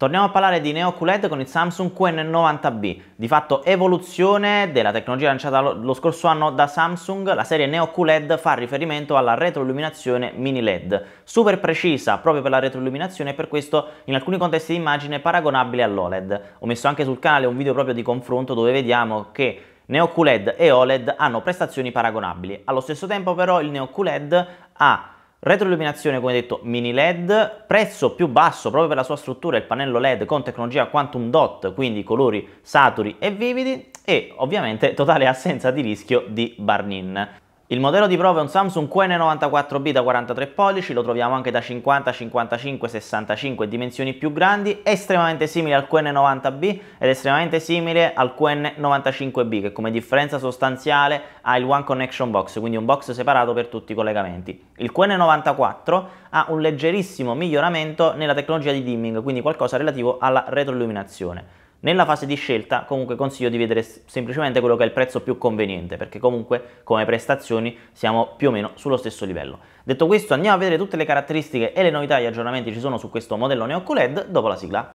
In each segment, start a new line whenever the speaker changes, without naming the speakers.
Torniamo a parlare di Neo QLED con il Samsung QN90B, di fatto evoluzione della tecnologia lanciata lo scorso anno da Samsung, la serie Neo QLED fa riferimento alla retroilluminazione mini LED, super precisa proprio per la retroilluminazione e per questo in alcuni contesti di immagine paragonabile all'OLED. Ho messo anche sul canale un video proprio di confronto dove vediamo che Neo QLED e OLED hanno prestazioni paragonabili. Allo stesso tempo però il Neo QLED ha Retroilluminazione, come detto, mini LED, prezzo più basso proprio per la sua struttura, il pannello LED con tecnologia Quantum Dot, quindi colori saturi e vividi e ovviamente totale assenza di rischio di burn-in. Il modello di prova è un Samsung QN94B da 43 pollici, lo troviamo anche da 50, 55, 65 dimensioni più grandi, estremamente simile al QN90B ed estremamente simile al QN95B che come differenza sostanziale ha il One Connection Box, quindi un box separato per tutti i collegamenti. Il QN94 ha un leggerissimo miglioramento nella tecnologia di dimming, quindi qualcosa relativo alla retroilluminazione. Nella fase di scelta comunque consiglio di vedere semplicemente quello che è il prezzo più conveniente perché comunque come prestazioni siamo più o meno sullo stesso livello. Detto questo andiamo a vedere tutte le caratteristiche e le novità e gli aggiornamenti ci sono su questo modellone OcuLED dopo la sigla.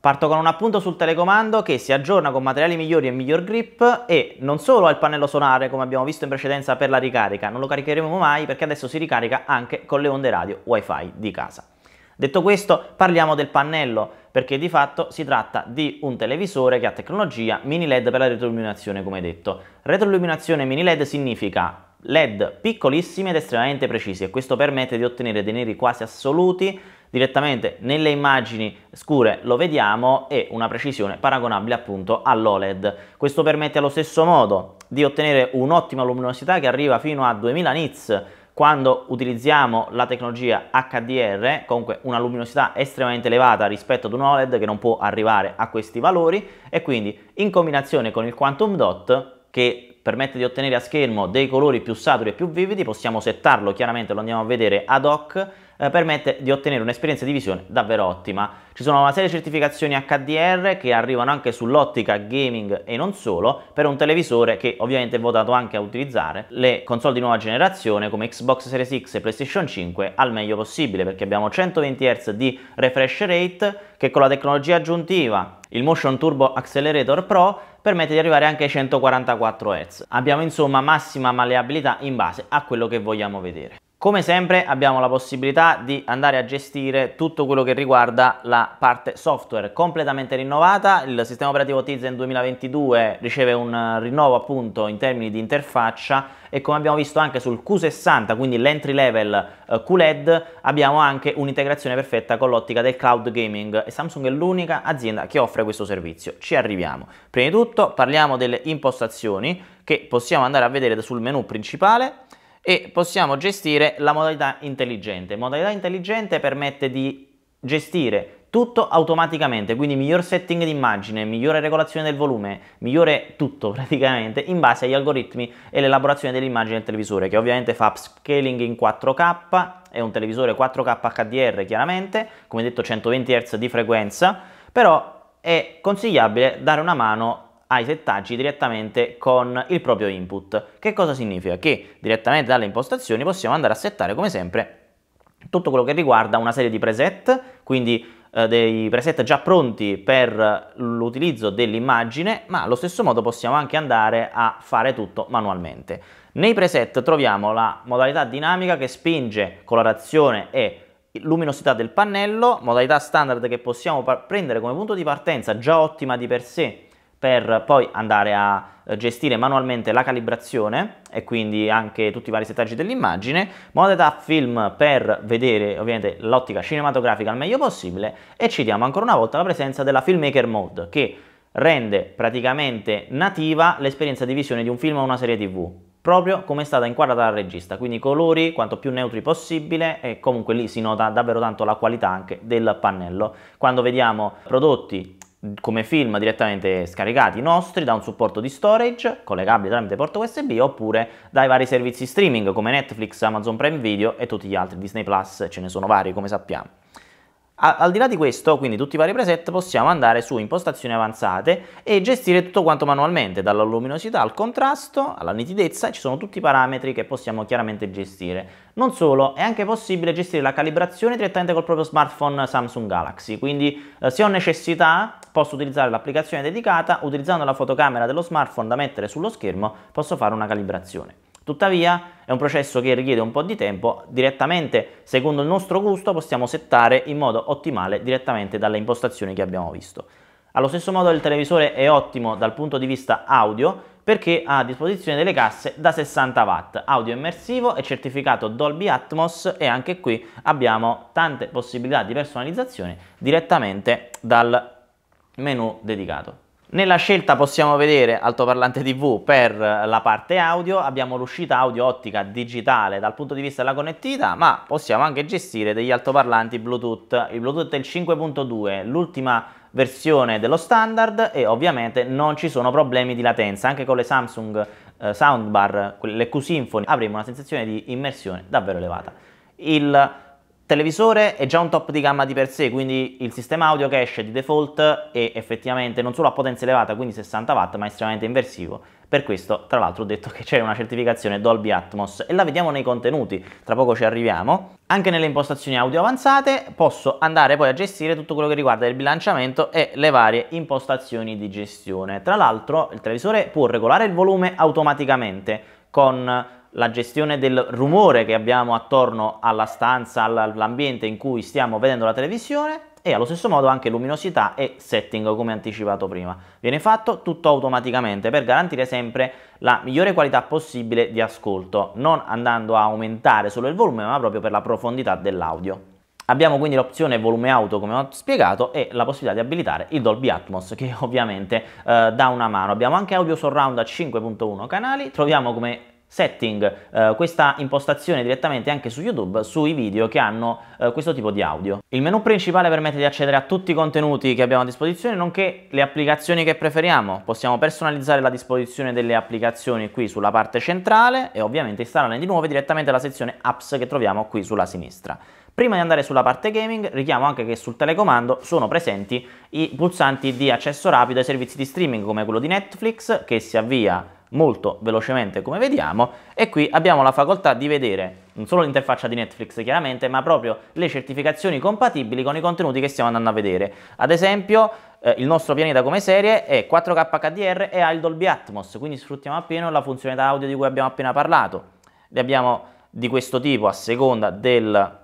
Parto con un appunto sul telecomando che si aggiorna con materiali migliori e miglior grip e non solo ha il pannello solare come abbiamo visto in precedenza per la ricarica, non lo caricheremo mai perché adesso si ricarica anche con le onde radio wifi di casa. Detto questo, parliamo del pannello, perché di fatto si tratta di un televisore che ha tecnologia mini LED per la retroilluminazione, come detto. Retroilluminazione mini LED significa LED piccolissimi ed estremamente precisi e questo permette di ottenere dei neri quasi assoluti direttamente nelle immagini scure lo vediamo e una precisione paragonabile appunto all'OLED. Questo permette allo stesso modo di ottenere un'ottima luminosità che arriva fino a 2000 nits quando utilizziamo la tecnologia HDR, comunque una luminosità estremamente elevata rispetto ad un OLED che non può arrivare a questi valori e quindi in combinazione con il Quantum Dot che permette di ottenere a schermo dei colori più saturi e più vividi, possiamo settarlo, chiaramente lo andiamo a vedere ad hoc eh, permette di ottenere un'esperienza di visione davvero ottima. Ci sono una serie di certificazioni HDR che arrivano anche sull'ottica gaming e non solo, per un televisore che ovviamente è votato anche a utilizzare le console di nuova generazione come Xbox Series X e PlayStation 5 al meglio possibile, perché abbiamo 120 Hz di refresh rate che con la tecnologia aggiuntiva il Motion Turbo Accelerator Pro permette di arrivare anche ai 144 Hz. Abbiamo insomma massima malleabilità in base a quello che vogliamo vedere. Come sempre abbiamo la possibilità di andare a gestire tutto quello che riguarda la parte software completamente rinnovata, il sistema operativo Tizen 2022 riceve un rinnovo appunto in termini di interfaccia e come abbiamo visto anche sul Q60, quindi l'entry level eh, QLED, abbiamo anche un'integrazione perfetta con l'ottica del cloud gaming e Samsung è l'unica azienda che offre questo servizio. Ci arriviamo. Prima di tutto parliamo delle impostazioni che possiamo andare a vedere sul menu principale e possiamo gestire la modalità intelligente. Modalità intelligente permette di gestire tutto automaticamente, quindi miglior setting di immagine, migliore regolazione del volume, migliore tutto praticamente in base agli algoritmi e l'elaborazione dell'immagine del televisore che ovviamente fa upscaling in 4K, è un televisore 4K HDR chiaramente, come detto 120 Hz di frequenza, però è consigliabile dare una mano ai settaggi direttamente con il proprio input. Che cosa significa? Che direttamente dalle impostazioni possiamo andare a settare come sempre tutto quello che riguarda una serie di preset, quindi eh, dei preset già pronti per l'utilizzo dell'immagine, ma allo stesso modo possiamo anche andare a fare tutto manualmente. Nei preset troviamo la modalità dinamica che spinge colorazione e luminosità del pannello, modalità standard che possiamo prendere come punto di partenza già ottima di per sé per poi andare a eh, gestire manualmente la calibrazione e quindi anche tutti i vari settaggi dell'immagine, modalità film per vedere ovviamente l'ottica cinematografica al meglio possibile e ci diamo ancora una volta la presenza della Filmmaker Mode che rende praticamente nativa l'esperienza di visione di un film o una serie tv proprio come è stata inquadrata dal regista, quindi colori quanto più neutri possibile e comunque lì si nota davvero tanto la qualità anche del pannello. Quando vediamo prodotti come film direttamente scaricati nostri da un supporto di storage collegabile tramite porto USB oppure dai vari servizi streaming come Netflix, Amazon Prime Video e tutti gli altri, Disney Plus, ce ne sono vari come sappiamo. Al di là di questo, quindi tutti i vari preset, possiamo andare su impostazioni avanzate e gestire tutto quanto manualmente, dalla luminosità al contrasto, alla nitidezza, ci sono tutti i parametri che possiamo chiaramente gestire. Non solo, è anche possibile gestire la calibrazione direttamente col proprio smartphone Samsung Galaxy, quindi eh, se ho necessità posso utilizzare l'applicazione dedicata, utilizzando la fotocamera dello smartphone da mettere sullo schermo posso fare una calibrazione. Tuttavia è un processo che richiede un po' di tempo, direttamente secondo il nostro gusto possiamo settare in modo ottimale direttamente dalle impostazioni che abbiamo visto. Allo stesso modo il televisore è ottimo dal punto di vista audio perché ha a disposizione delle casse da 60 watt, audio immersivo e certificato Dolby Atmos e anche qui abbiamo tante possibilità di personalizzazione direttamente dal menu dedicato. Nella scelta possiamo vedere altoparlante TV per la parte audio, abbiamo l'uscita audio ottica digitale dal punto di vista della connettività, ma possiamo anche gestire degli altoparlanti Bluetooth. Il Bluetooth è il 5.2, l'ultima versione dello standard e ovviamente non ci sono problemi di latenza, anche con le Samsung eh, soundbar, le Q-Symphony avremo una sensazione di immersione davvero elevata. Il televisore è già un top di gamma di per sé, quindi il sistema audio che esce di default è effettivamente non solo a potenza elevata, quindi 60 watt, ma estremamente inversivo. Per questo, tra l'altro, ho detto che c'è una certificazione Dolby Atmos e la vediamo nei contenuti, tra poco ci arriviamo. Anche nelle impostazioni audio avanzate posso andare poi a gestire tutto quello che riguarda il bilanciamento e le varie impostazioni di gestione. Tra l'altro, il televisore può regolare il volume automaticamente con la gestione del rumore che abbiamo attorno alla stanza, all'ambiente in cui stiamo vedendo la televisione e allo stesso modo anche luminosità e setting come anticipato prima. Viene fatto tutto automaticamente per garantire sempre la migliore qualità possibile di ascolto, non andando a aumentare solo il volume ma proprio per la profondità dell'audio. Abbiamo quindi l'opzione volume auto come ho spiegato e la possibilità di abilitare il Dolby Atmos che ovviamente eh, dà una mano. Abbiamo anche audio surround a 5.1 canali, troviamo come setting eh, questa impostazione direttamente anche su YouTube sui video che hanno eh, questo tipo di audio. Il menu principale permette di accedere a tutti i contenuti che abbiamo a disposizione nonché le applicazioni che preferiamo. Possiamo personalizzare la disposizione delle applicazioni qui sulla parte centrale e ovviamente installarle di nuovo direttamente alla sezione apps che troviamo qui sulla sinistra. Prima di andare sulla parte gaming, richiamo anche che sul telecomando sono presenti i pulsanti di accesso rapido ai servizi di streaming come quello di Netflix che si avvia molto velocemente come vediamo e qui abbiamo la facoltà di vedere non solo l'interfaccia di Netflix chiaramente ma proprio le certificazioni compatibili con i contenuti che stiamo andando a vedere ad esempio eh, il nostro pianeta come serie è 4K HDR e ha il Dolby Atmos quindi sfruttiamo appieno la funzionalità audio di cui abbiamo appena parlato le abbiamo di questo tipo a seconda del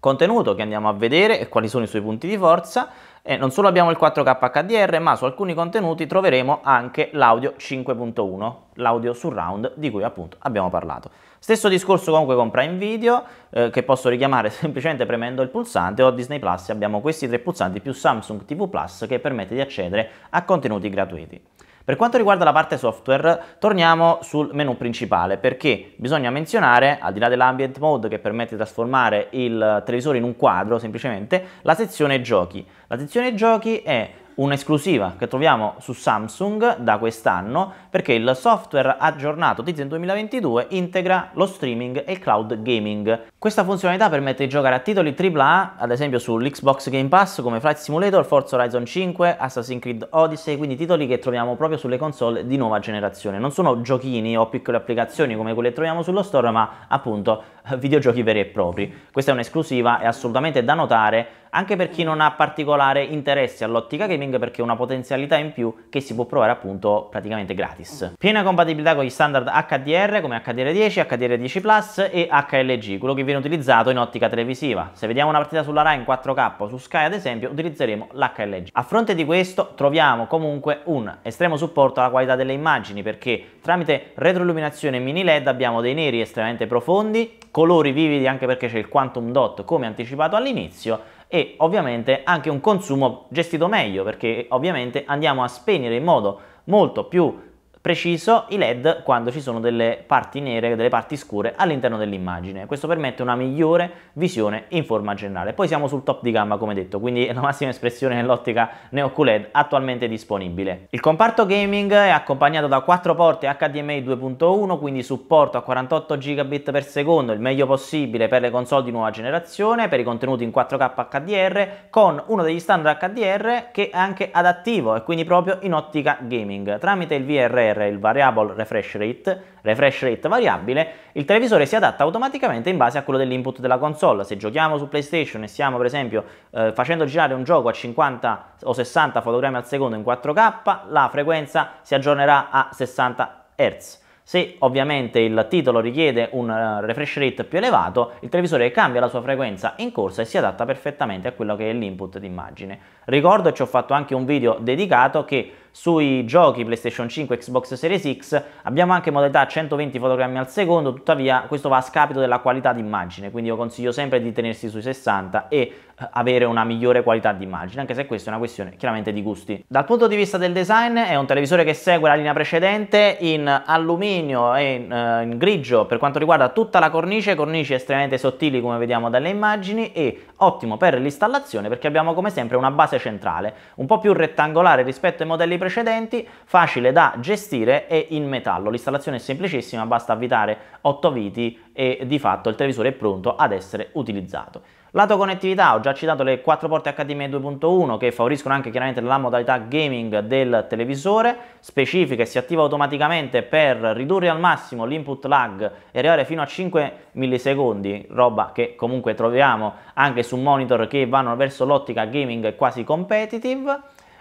contenuto che andiamo a vedere e quali sono i suoi punti di forza e non solo abbiamo il 4K HDR, ma su alcuni contenuti troveremo anche l'audio 5.1, l'audio surround di cui appunto abbiamo parlato. Stesso discorso comunque con Prime Video, eh, che posso richiamare semplicemente premendo il pulsante, o Disney Plus abbiamo questi tre pulsanti più Samsung TV Plus che permette di accedere a contenuti gratuiti. Per quanto riguarda la parte software, torniamo sul menu principale perché bisogna menzionare, al di là dell'ambient mode che permette di trasformare il televisore in un quadro semplicemente, la sezione giochi. La sezione giochi è un'esclusiva che troviamo su Samsung da quest'anno perché il software aggiornato Tizen 2022 integra lo streaming e il cloud gaming. Questa funzionalità permette di giocare a titoli AAA, ad esempio sull'Xbox Game Pass come Flight Simulator, Forza Horizon 5, Assassin's Creed Odyssey, quindi titoli che troviamo proprio sulle console di nuova generazione. Non sono giochini o piccole applicazioni come quelle che troviamo sullo store, ma appunto videogiochi veri e propri. Questa è un'esclusiva, e assolutamente da notare anche per chi non ha particolare interesse all'ottica gaming perché è una potenzialità in più che si può provare appunto praticamente gratis. Piena compatibilità con gli standard HDR come HDR10, HDR10 Plus e HLG, quello che viene utilizzato in ottica televisiva. Se vediamo una partita sulla RAI in 4K o su Sky ad esempio utilizzeremo l'HLG. A fronte di questo troviamo comunque un estremo supporto alla qualità delle immagini perché tramite retroilluminazione mini LED abbiamo dei neri estremamente profondi, colori vividi anche perché c'è il quantum dot come anticipato all'inizio e ovviamente anche un consumo gestito meglio perché ovviamente andiamo a spegnere in modo molto più preciso i LED quando ci sono delle parti nere, delle parti scure all'interno dell'immagine. Questo permette una migliore visione in forma generale. Poi siamo sul top di gamma come detto, quindi è la massima espressione nell'ottica Neo QLED attualmente disponibile. Il comparto gaming è accompagnato da 4 porte HDMI 2.1, quindi supporto a 48 gigabit per secondo, il meglio possibile per le console di nuova generazione, per i contenuti in 4K HDR, con uno degli standard HDR che è anche adattivo e quindi proprio in ottica gaming. Tramite il VRR per il variable refresh rate, refresh rate variabile, il televisore si adatta automaticamente in base a quello dell'input della console. Se giochiamo su PlayStation e stiamo per esempio eh, facendo girare un gioco a 50 o 60 fotogrammi al secondo in 4K, la frequenza si aggiornerà a 60 Hz. Se ovviamente il titolo richiede un eh, refresh rate più elevato, il televisore cambia la sua frequenza in corsa e si adatta perfettamente a quello che è l'input d'immagine. Ricordo ci ho fatto anche un video dedicato che sui giochi PlayStation 5 e Xbox Series X abbiamo anche modalità 120 fotogrammi al secondo, tuttavia questo va a scapito della qualità d'immagine, quindi io consiglio sempre di tenersi sui 60 e eh, avere una migliore qualità d'immagine, anche se questa è una questione chiaramente di gusti. Dal punto di vista del design è un televisore che segue la linea precedente in alluminio e in, eh, in grigio per quanto riguarda tutta la cornice, cornici estremamente sottili come vediamo dalle immagini e ottimo per l'installazione perché abbiamo come sempre una base centrale, un po' più rettangolare rispetto ai modelli precedenti, facile da gestire e in metallo. L'installazione è semplicissima, basta avvitare 8 viti e di fatto il televisore è pronto ad essere utilizzato. Lato connettività, ho già citato le 4 porte HDMI 2.1 che favoriscono anche chiaramente la modalità gaming del televisore, specifiche, si attiva automaticamente per ridurre al massimo l'input lag e arrivare fino a 5 millisecondi, roba che comunque troviamo anche su monitor che vanno verso l'ottica gaming quasi competitive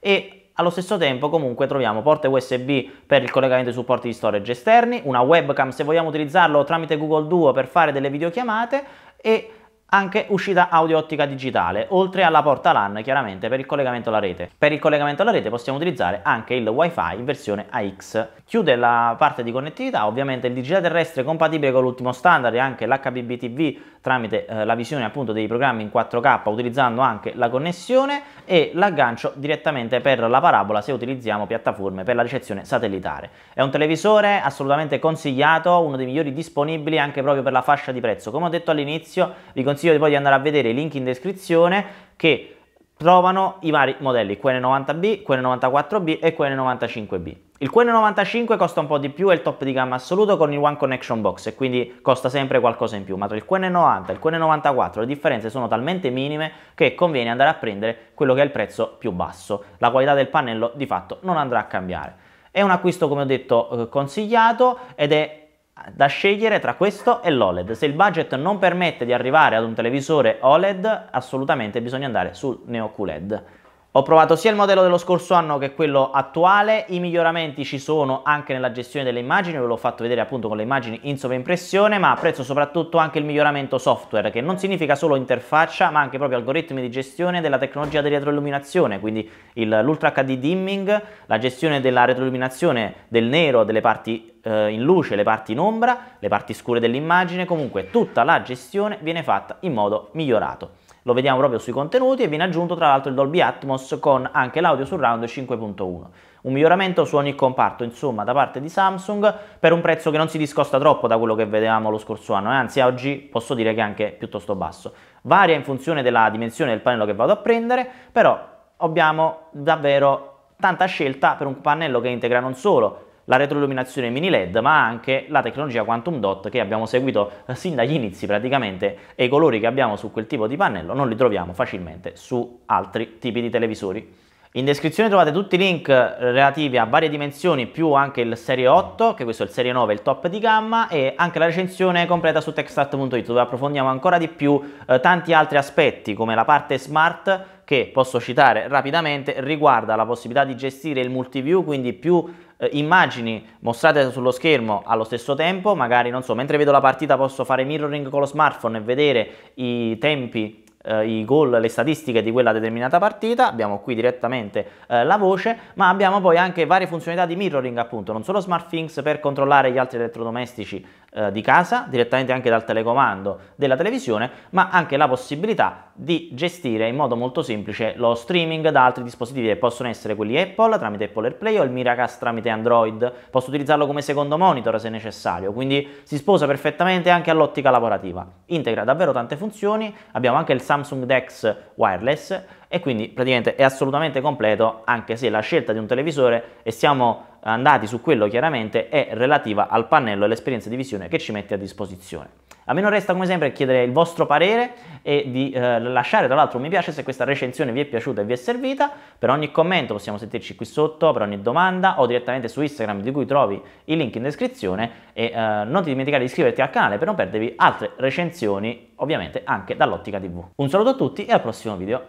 e allo stesso tempo comunque troviamo porte USB per il collegamento ai supporti di storage esterni, una webcam se vogliamo utilizzarlo tramite Google Duo per fare delle videochiamate e anche uscita audio ottica digitale, oltre alla porta LAN chiaramente per il collegamento alla rete. Per il collegamento alla rete possiamo utilizzare anche il WiFi in versione AX. Chiude la parte di connettività, ovviamente il digitale terrestre è compatibile con l'ultimo standard e anche l'HBBTV tramite eh, la visione appunto dei programmi in 4K utilizzando anche la connessione e l'aggancio direttamente per la parabola se utilizziamo piattaforme per la ricezione satellitare. È un televisore assolutamente consigliato, uno dei migliori disponibili anche proprio per la fascia di prezzo. Come ho detto all'inizio, vi consiglio consiglio poi di andare a vedere i link in descrizione che trovano i vari modelli QN90B, QN94B e QN95B. Il QN95 costa un po' di più, è il top di gamma assoluto con il One Connection Box e quindi costa sempre qualcosa in più, ma tra il QN90 e il QN94 le differenze sono talmente minime che conviene andare a prendere quello che è il prezzo più basso. La qualità del pannello di fatto non andrà a cambiare. È un acquisto come ho detto eh, consigliato ed è da scegliere tra questo e l'OLED. Se il budget non permette di arrivare ad un televisore OLED, assolutamente bisogna andare sul Neo QLED. Ho provato sia il modello dello scorso anno che quello attuale, i miglioramenti ci sono anche nella gestione delle immagini, ve l'ho fatto vedere appunto con le immagini in sovraimpressione, ma apprezzo soprattutto anche il miglioramento software, che non significa solo interfaccia, ma anche proprio algoritmi di gestione della tecnologia di retroilluminazione, quindi l'Ultra HD Dimming, la gestione della retroilluminazione del nero, delle parti eh, in luce, le parti in ombra, le parti scure dell'immagine, comunque tutta la gestione viene fatta in modo migliorato lo vediamo proprio sui contenuti e viene aggiunto tra l'altro il Dolby Atmos con anche l'audio surround 5.1. Un miglioramento su ogni comparto insomma da parte di Samsung per un prezzo che non si discosta troppo da quello che vedevamo lo scorso anno e eh. anzi oggi posso dire che è anche piuttosto basso. Varia in funzione della dimensione del pannello che vado a prendere però abbiamo davvero tanta scelta per un pannello che integra non solo la retroilluminazione mini LED, ma anche la tecnologia Quantum Dot che abbiamo seguito eh, sin dagli inizi praticamente e i colori che abbiamo su quel tipo di pannello non li troviamo facilmente su altri tipi di televisori. In descrizione trovate tutti i link eh, relativi a varie dimensioni più anche il serie 8, che questo è il serie 9, il top di gamma e anche la recensione completa su techstart.it dove approfondiamo ancora di più eh, tanti altri aspetti come la parte smart che posso citare rapidamente riguarda la possibilità di gestire il multiview, quindi più eh, immagini mostrate sullo schermo allo stesso tempo, magari non so, mentre vedo la partita posso fare mirroring con lo smartphone e vedere i tempi eh, i gol, le statistiche di quella determinata partita, abbiamo qui direttamente eh, la voce, ma abbiamo poi anche varie funzionalità di mirroring appunto, non solo smart things per controllare gli altri elettrodomestici eh, di casa, direttamente anche dal telecomando della televisione, ma anche la possibilità di gestire in modo molto semplice lo streaming da altri dispositivi che possono essere quelli Apple tramite Apple AirPlay o il Miracast tramite Android, posso utilizzarlo come secondo monitor se necessario, quindi si sposa perfettamente anche all'ottica lavorativa. Integra davvero tante funzioni, abbiamo anche il Samsung DeX wireless e quindi praticamente è assolutamente completo anche se la scelta di un televisore e siamo andati su quello chiaramente è relativa al pannello e all'esperienza di visione che ci mette a disposizione. A me non resta come sempre chiedere il vostro parere e di eh, lasciare tra l'altro un mi piace se questa recensione vi è piaciuta e vi è servita. Per ogni commento possiamo sentirci qui sotto, per ogni domanda o direttamente su Instagram di cui trovi il link in descrizione e eh, non ti dimenticare di iscriverti al canale per non perdervi altre recensioni ovviamente anche dall'ottica tv. Un saluto a tutti e al prossimo video.